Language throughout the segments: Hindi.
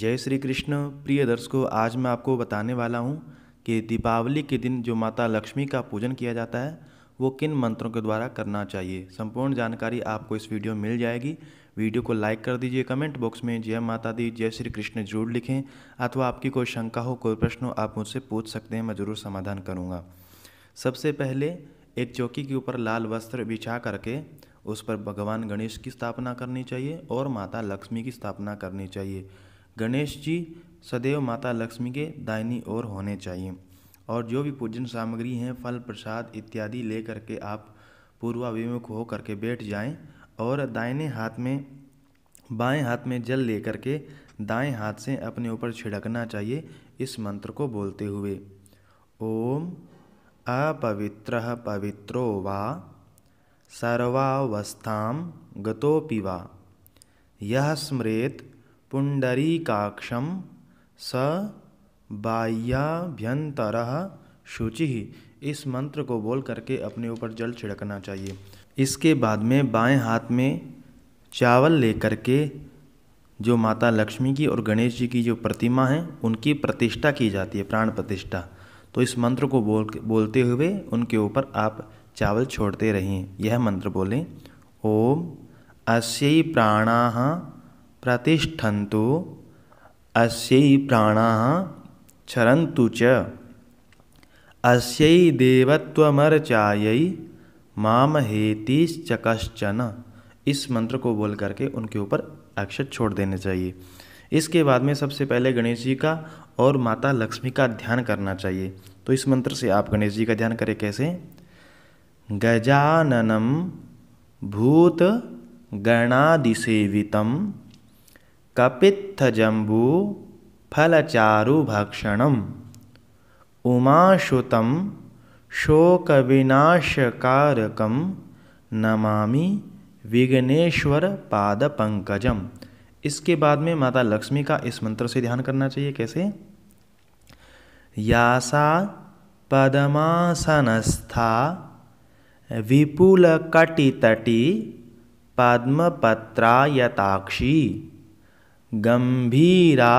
जय श्री कृष्ण प्रिय दर्शकों आज मैं आपको बताने वाला हूँ कि दीपावली के दिन जो माता लक्ष्मी का पूजन किया जाता है वो किन मंत्रों के द्वारा करना चाहिए संपूर्ण जानकारी आपको इस वीडियो में मिल जाएगी वीडियो को लाइक कर दीजिए कमेंट बॉक्स में जय माता दी जय श्री कृष्ण जरूर लिखें अथवा आपकी कोई शंका हो कोई प्रश्न हो आप मुझसे पूछ सकते हैं मैं ज़रूर समाधान करूँगा सबसे पहले एक चौकी के ऊपर लाल वस्त्र बिछा करके उस पर भगवान गणेश की स्थापना करनी चाहिए और माता लक्ष्मी की स्थापना करनी चाहिए गणेश जी सदैव माता लक्ष्मी के दाहिनी ओर होने चाहिए और जो भी पूजन सामग्री हैं फल प्रसाद इत्यादि लेकर के आप पूर्वाभिमुख हो करके बैठ जाएं और दाहिने हाथ में बाएं हाथ में जल लेकर के दाएं हाथ से अपने ऊपर छिड़कना चाहिए इस मंत्र को बोलते हुए ओम अपवित्र पवित्रो वा सर्वावस्था गतोपि वा यह स्मृत पुण्डरीकाक्षं स बाह्याभ्यंतर शुचि इस मंत्र को बोल करके अपने ऊपर जल छिड़कना चाहिए इसके बाद में बाएं हाथ में चावल लेकर के जो माता लक्ष्मी की और गणेश जी की जो प्रतिमा है उनकी प्रतिष्ठा की जाती है प्राण प्रतिष्ठा तो इस मंत्र को बोल बोलते हुए उनके ऊपर आप चावल छोड़ते रहिए यह मंत्र बोलें ओम अस्य प्राणा प्रतिष्ठन्तु अस्यै प्राणाः चरन्तु च अस्यै देवत्वमर्चायै माम कश्चन इस मंत्र को बोल करके उनके ऊपर अक्षर छोड़ देने चाहिए इसके बाद में सबसे पहले गणेश जी का और माता लक्ष्मी का ध्यान करना चाहिए तो इस मंत्र से आप गणेश जी का ध्यान करें कैसे गजाननम भूत गणादिसेवितम कपित्थ भक्षण उमाशुत शोक विनाशकारक नमा विघ्नेश्वर पाद पंकजम इसके बाद में माता लक्ष्मी का इस मंत्र से ध्यान करना चाहिए कैसे यासा पद्मासनस्था विपुलकटितटी पद्मपत्रायताक्षी गंभीरा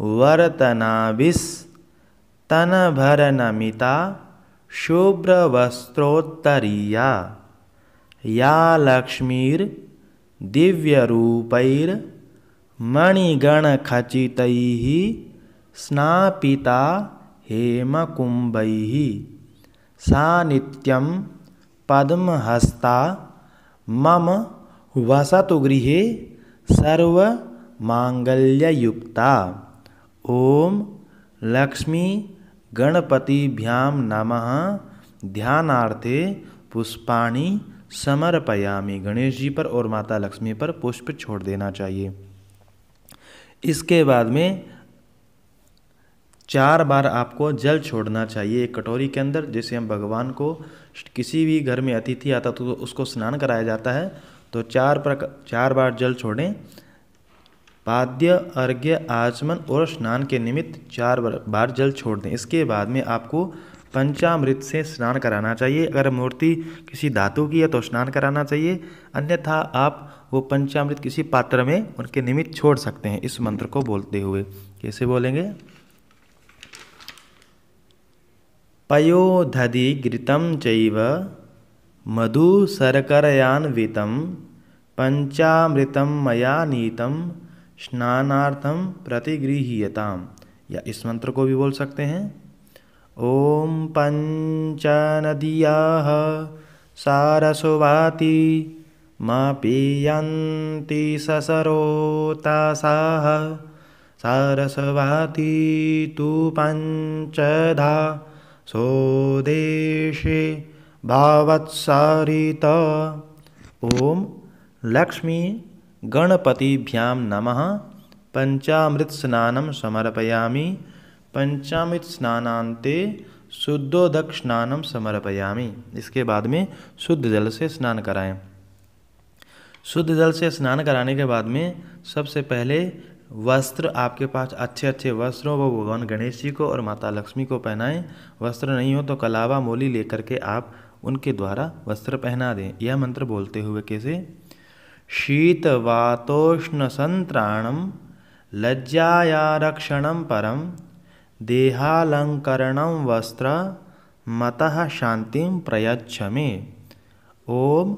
शुभ्र शुभ्रवस्त्रोत्तरीया या खचित स्नापिता हेमकुंभ सा नित्यं पद्महस्ता मम वसतु गृह सर्व मांगल्ययुक्ता ओम लक्ष्मी भ्याम नमः ध्यानार्थे पुष्पाणी समर्पयामी गणेश जी पर और माता लक्ष्मी पर पुष्प छोड़ देना चाहिए इसके बाद में चार बार आपको जल छोड़ना चाहिए एक कटोरी के अंदर जैसे हम भगवान को किसी भी घर में अतिथि आता तो उसको स्नान कराया जाता है तो चार प्रकार चार बार जल छोड़ें पाद्य अर्घ्य आचमन और स्नान के निमित्त चार बार जल छोड़ दें इसके बाद में आपको पंचामृत से स्नान कराना चाहिए अगर मूर्ति किसी धातु की है तो स्नान कराना चाहिए अन्यथा आप वो पंचामृत किसी पात्र में उनके निमित्त छोड़ सकते हैं इस मंत्र को बोलते हुए कैसे बोलेंगे घृतम चैव मधुसरकरयान्वितं पञ्चामृतं मया नीतं स्नानार्थम प्रतिगृहीयताम या इस मंत्र को भी बोल सकते हैं ओम पंच नदिया सारसुवाती माँ पीयती ससरोतासा सारसवाती तु पंचधा सोदेशे भावत्सारित ओम लक्ष्मी गणपतिभ्याम नम पंचामृत स्नानम समर्पयामी पंचामृत स्नानांते शुद्धोदक स्नानम समर्पयामी इसके बाद में शुद्ध जल से स्नान कराएं शुद्ध जल से स्नान कराने के बाद में सबसे पहले वस्त्र आपके पास अच्छे अच्छे वस्त्र हो वो भगवान गणेश जी को और माता लक्ष्मी को पहनाएं वस्त्र नहीं हो तो कलावा मोली लेकर के आप उनके द्वारा वस्त्र पहना दें यह मंत्र बोलते हुए कैसे शीतवातोष्णसन्त्राणं लज्जाया रक्षणं परं वस्त्र मतः शांति प्रय्छ मे ओं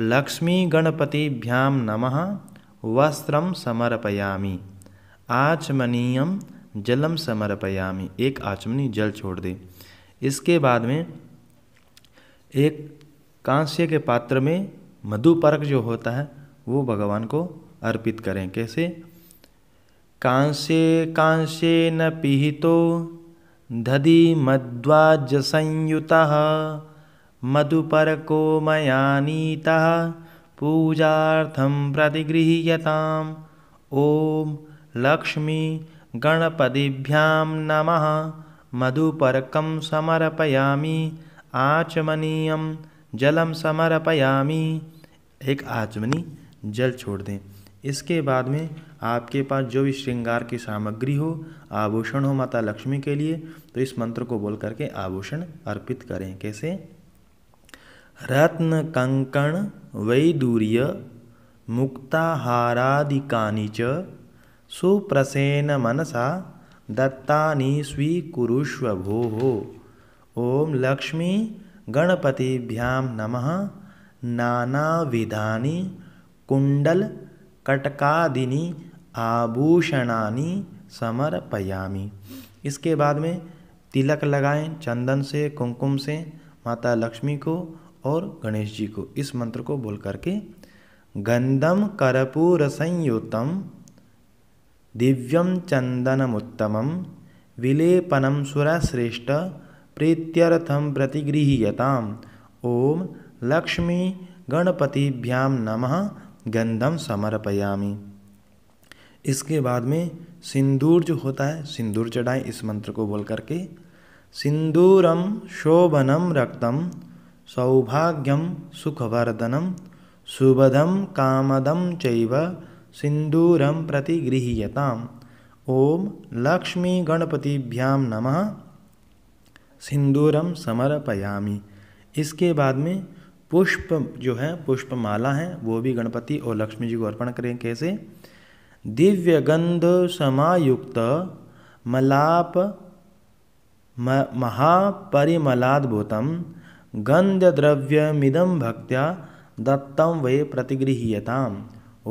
लक्ष्मीगणपतिभ्या नम वस्त्र समर्पयामी आचमनीय जलम समर्पयामी एक आचमनी जल छोड़ दे इसके बाद में एक कांस्य के पात्र में मधुपरक जो होता है वो भगवान को अर्पित करें कैसे कांसे कांसे न पिहितो दधि मध्वाज संयुता मधुपरको को मयानीता पूजार्थम प्रतिगृह्यताम ओम लक्ष्मी गणपतिभ्याम नमः मधुपरक समर्पयामी आचमनीय जलम समर्पयामी एक आचमनी जल छोड़ दें इसके बाद में आपके पास जो भी श्रृंगार की सामग्री हो आभूषण हो माता लक्ष्मी के लिए तो इस मंत्र को बोल करके आभूषण अर्पित करें कैसे रत्न कंकण वैदूर्य मुक्ताहारादिकानि च सुप्रसेन मनसा दत्तानि स्वीकुरुष्व हो ओम लक्ष्मी गणपतिभ्यां नमः विधानी कुंडल कटकादिनी आभूषणानी समर्पयामी इसके बाद में तिलक लगाएं चंदन से कुमकुम से माता लक्ष्मी को और गणेश जी को इस मंत्र को बोल करके गंधम कर्पूर संयुतम दिव्यम चंदनमुत्तम विलेपनम सुरश्रेष्ठ प्रीत्यर्थम प्रतिगृहीयताम ओम लक्ष्मी गणपतिभ्याम नमः गंधम समर्पयामी इसके बाद में सिंदूर जो होता है सिंदूर चढ़ाएं इस मंत्र को बोल करके सिंदूरम शोभनम रक्तम सौभाग्यम सुखवर्धनम सुबधम कामदम चैव सिंदूरम प्रति गृहीयताम ओम लक्ष्मी गणपतिभ्याम नमः सिंदूरम समर्पयामी इसके बाद में पुष्प जो है पुष्पमाला है वो भी गणपति और लक्ष्मी जी को अर्पण करें कैसे दिव्य गंध समायुक्त मलाप म, महापरिमलाद्भुतम मिदम भक्त्या दत्तम वे प्रतिगृहीयताम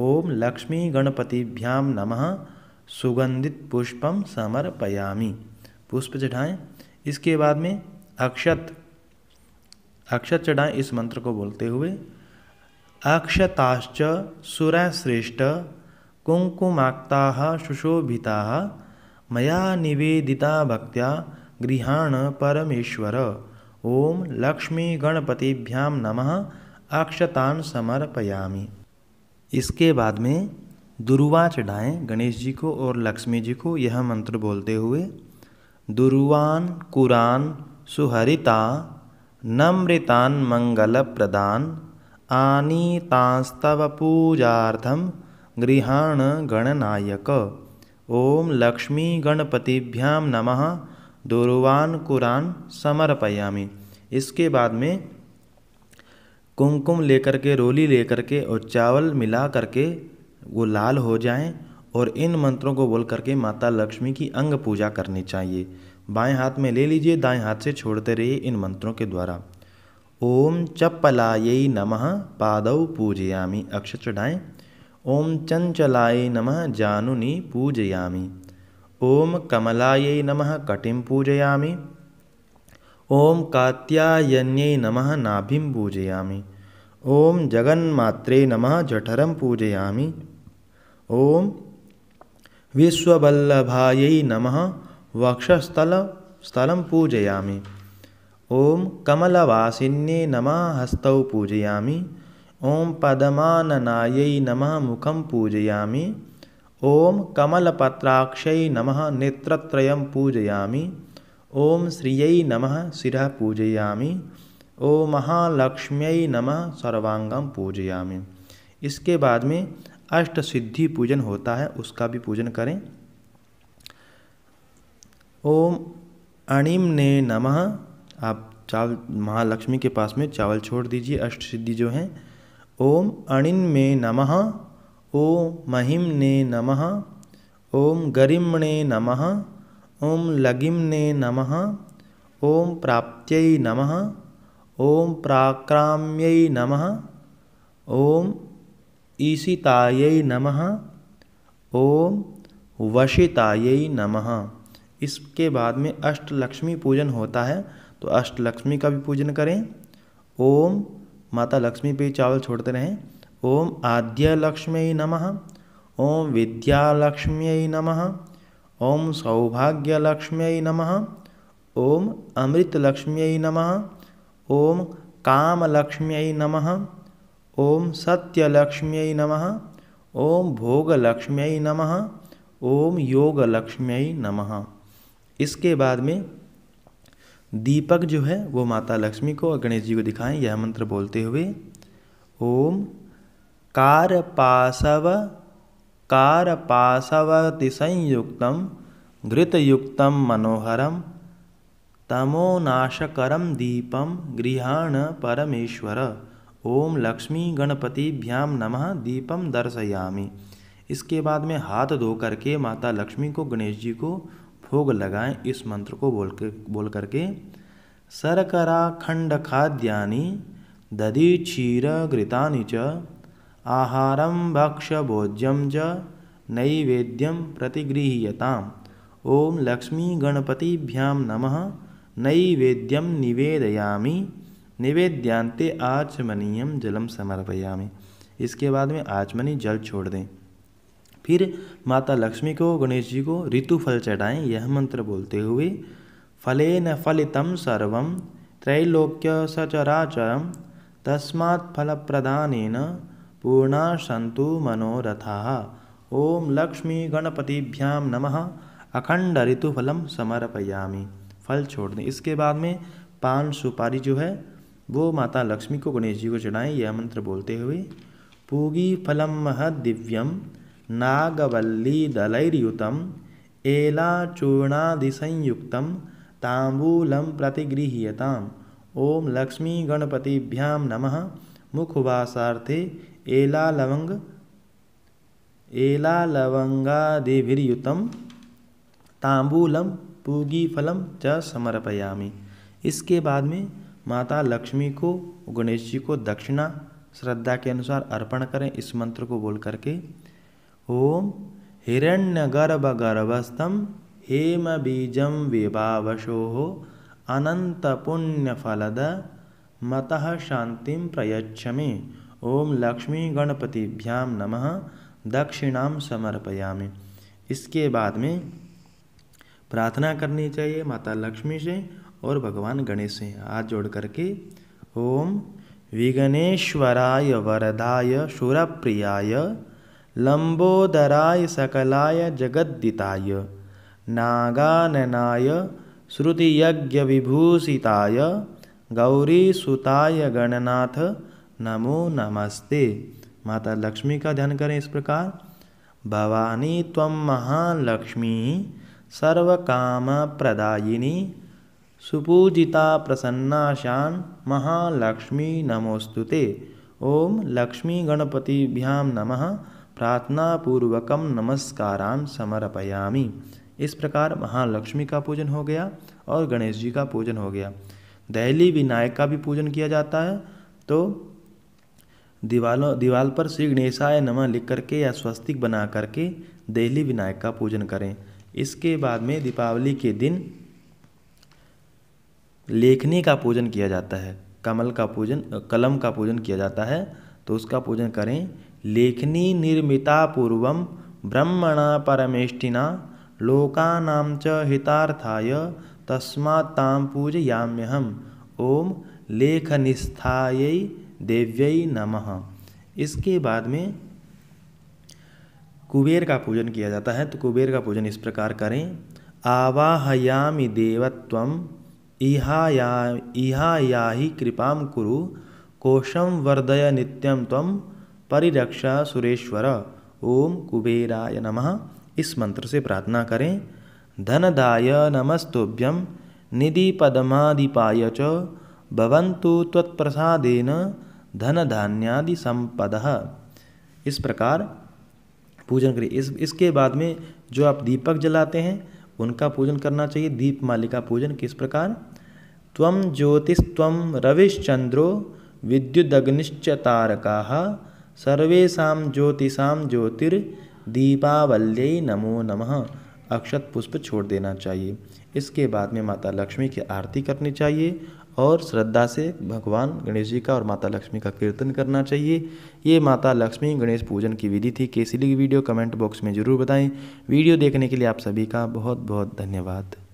ओम लक्ष्मी गणपतिभ्याम नमः सुगंधित पुष्पम समर्पयामी पुष्प चढ़ाएं इसके बाद में अक्षत अक्षत चढ़ाएं इस मंत्र को बोलते हुए अक्षताश्च सुरश्रेष्ठ कुंकुमाक्ता सुशोभिता मया निवेदिता भक्त्या गृहाण परमेश्वर ओम लक्ष्मी गणपतिभ्याम नमः अक्षतान समर्पयामि इसके बाद में दुरुवा चढ़ाएँ गणेश जी को और लक्ष्मी जी को यह मंत्र बोलते हुए दुर्वान कुरान सुहरिता प्रदान आनीतास्तव पूजा गृहाण गणनायक ओम लक्ष्मी गणपतिभ्याम नमः दुर्वान कुरान समर्पयामी इसके बाद में कुमकुम लेकर के रोली लेकर के और चावल मिला करके वो लाल हो जाएं और इन मंत्रों को बोल करके माता लक्ष्मी की अंग पूजा करनी चाहिए बाएं हाथ में ले लीजिए दाएं हाथ से छोड़ते रहिए इन मंत्रों के द्वारा ओम चप्पलाय नमः पादौ पूजयामी अक्ष चढ़ाएँ ओम चंचलाय नमः जानुनी पूजयामी ओम कमलाय नमः कटिम पूजयामी ओम कात्यायन्यै नमः नाभिम पूजयामी ओम जगन्मात्रे नमः जठरम पूजयामी ओम विश्ववल्लभायै नमः वक्षस्थल स्थल पूजयामी ओं कमलवासी नम हस्त पूजयामी ओं पदमाननाय नम मुखम पूजयामी ओं कमलपत्राक्ष नम नेत्र पूजयामी ओं श्रिय नम शिरः पूजयामी ओ महालक्ष्म्यै नम सर्वांगम पूजयामी इसके बाद में अष्ट सिद्धि पूजन होता है उसका भी पूजन करें ओम अणिम ने नम आप चावल महालक्ष्मी के पास में चावल छोड़ दीजिए अष्ट सिद्धि जो हैं ओम अणिन में नम ओम महिम ने नम ओम गरिम ने नम ओम लगिम ने नम ओम प्राप्त नम ओम प्राक्राम्य नम ओम ईशिताय नम ओम वशिताय नमः इसके बाद में अष्टलक्ष्मी पूजन होता है तो अष्टलक्ष्मी का भी पूजन करें ओम माता लक्ष्मी पे चावल छोड़ते रहें ओम आद्य लक्ष्मी नमः ओम विद्यालक्ष्मी नमः ओम सौभाग्यलक्ष्म्यै नमः ओम अमृतलक्ष्म्यै नमः ओम कामलक्ष्म्यै नमः ओम सत्यलक्ष्म्यै नमः ओम भोगलक्ष्म्यै नमः ओम योगलक्ष्म्यै नमः इसके बाद में दीपक जो है वो माता लक्ष्मी को और गणेश जी को दिखाएं यह मंत्र बोलते हुए ओम कार पासव कार पाशवति संयुक्तम घृतयुक्त मनोहरम तमोनाशकरम दीपम गृहाण परमेश्वर ओम लक्ष्मी गणपति भ्याम नमः दीपम दर्शयामि इसके बाद में हाथ धो करके माता लक्ष्मी को गणेश जी को भोग लगाएं इस मंत्र को बोल के बोल करके सरकरा खंड खाद्यानि दधी क्षीर घृता च आहारम भक्ष भोज्यम च नैवेद्यम प्रतिगृह्यताम ओम लक्ष्मी गणपतिभ्याम नमः नैवेद्यम निवेदयामि निवेद्यांते आचमनीयम जलम समर्पयामि इसके बाद में आचमनी जल छोड़ दें फिर माता लक्ष्मी को गणेश जी को ऋतु फल चढ़ाएं यह मंत्र बोलते हुए फले न फलितम सर्व त्रैलोक्य तस्मा तस्मात् प्रदान पूर्णा सन्तु मनोरथाः ॐ लक्ष्मीगणपतिभ्यां नमः अखंड फलम समर्पयामी फल छोड़ दें इसके बाद में पान सुपारी जो है वो माता लक्ष्मी को गणेश जी को चढ़ाएं यह मंत्र बोलते हुए पूगी फलम महद दिव्यम नागवल्लीदलैर्युतम् एलाचूर्णादिसंयुक्तं प्रतिगृह्यता प्रतिगृह्यताम् लक्ष्मी लक्ष्मीगणपतिभ्यां नमः मुखवासार्थे एलालवङ्ग एलालवङ्गादिभिर्युतं ताम्बूलं पूगीफलम च समर्पयामी इसके बाद में माता लक्ष्मी को गणेश जी को दक्षिणा श्रद्धा के अनुसार अर्पण करें इस मंत्र को बोल करके हेम बीज विभावशो अनपुण्यफलद मत शांति प्रय्छ मे ओं लक्ष्मी लक्ष्मीगणपतिभ्यां नम दक्षिणाम समर्पयामि इसके बाद में प्रार्थना करनी चाहिए माता लक्ष्मी से और भगवान गणेश से हाथ जोड़ करके ओम विघ्नेश्वराय वरदाय शूरप्रियाय लंबोदराय सकलाय जगद्दिताय नागाननाय श्रुतियज्ञविभूषिताय गौरीसुताय गणनाथ नमो नमस्ते माता लक्ष्मी का ध्यान करें इस प्रकार भवानी त्वं महालक्ष्मी प्रदायिनी सुपूजिता प्रसन्नाशान महालक्ष्मी नमोस्तुते ओम लक्ष्मी भ्याम नमः प्रार्थना पूर्वकम नमस्कारान समर्पयामी इस प्रकार महालक्ष्मी का पूजन हो गया और गणेश जी का पूजन हो गया दहली विनायक का भी पूजन किया जाता है तो दीवालों दीवाल पर श्री गणेशाय नमः लिख करके या स्वस्तिक बना करके दहली विनायक का पूजन करें इसके बाद में दीपावली के दिन लेखनी का पूजन किया जाता है कमल का पूजन कलम का पूजन किया जाता है तो उसका पूजन करें पूर्व ब्रह्मणा परमेष्टिना लोकाना च हितार्थाय तस्मा पूजयाम्यहम पूजयाम्यहम् ओम लेखनिस्थाय देव्य नमः इसके बाद में कुबेर का पूजन किया जाता है तो कुबेर का पूजन इस प्रकार करें आवाहयामि देवत्व इहाया इहाया कृपा कुरु कोशम वर्दय नित्यम तम परिरक्षा सुरेश्वर ओम कुबेराय नमः इस मंत्र से प्रार्थना करें धनदाय नमस्तुभ्यम निधि पदमाधिपाय चवंतु भवंतु तत्प्रसादेन धन धान्यादि संपद इस प्रकार पूजन करिए इस इसके बाद में जो आप दीपक जलाते हैं उनका पूजन करना चाहिए दीप मालिका पूजन किस प्रकार त्वम ज्योतिष त्वम रविश्चंद्रो विद्युदग्निश्च तारका सर्वेशा ज्योतिषा ज्योतिर्दीपावल्यै नमो नमः अक्षत पुष्प छोड़ देना चाहिए इसके बाद में माता लक्ष्मी की आरती करनी चाहिए और श्रद्धा से भगवान गणेश जी का और माता लक्ष्मी का कीर्तन करना चाहिए ये माता लक्ष्मी गणेश पूजन की विधि थी कैसी लगी वीडियो कमेंट बॉक्स में ज़रूर बताएं वीडियो देखने के लिए आप सभी का बहुत बहुत धन्यवाद